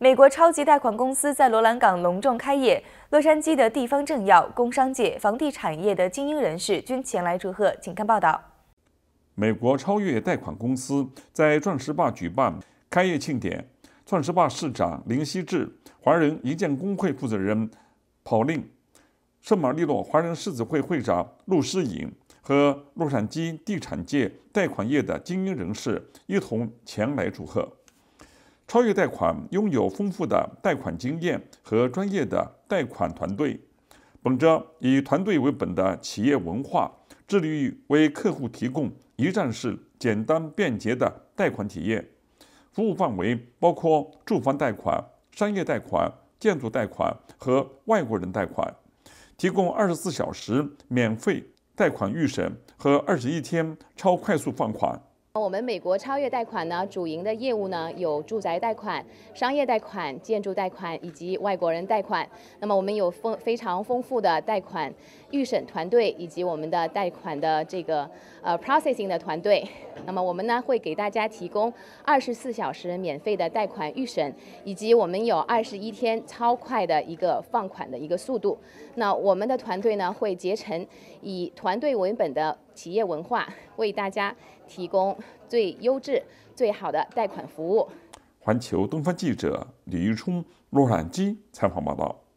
美国超级贷款公司在罗兰港隆重开业，洛杉矶的地方政要、工商界、房地产业的精英人士均前来祝贺。请看报道：美国超越贷款公司在钻石坝举办开业庆典，钻石坝市长林希志、华人银建工会负责人跑令、圣马利诺华人狮子会会长陆诗颖和洛杉矶地产界、贷款业的精英人士一同前来祝贺。超越贷款拥有丰富的贷款经验和专业的贷款团队，本着以团队为本的企业文化，致力于为客户提供一站式、简单便捷的贷款体验。服务范围包括住房贷款、商业贷款、建筑贷款和外国人贷款，提供二十四小时免费贷款预审和二十一天超快速放款。我们美国超越贷款呢，主营的业务呢有住宅贷款、商业贷款、建筑贷款以及外国人贷款。那么我们有丰非常丰富的贷款预审团队以及我们的贷款的这个呃 processing 的团队。那么我们呢会给大家提供二十四小时免费的贷款预审，以及我们有二十一天超快的一个放款的一个速度。那我们的团队呢会结成以团队为本的。企业文化为大家提供最优质、最好的贷款服务。环球东方记者李玉冲、洛杉基采访报道。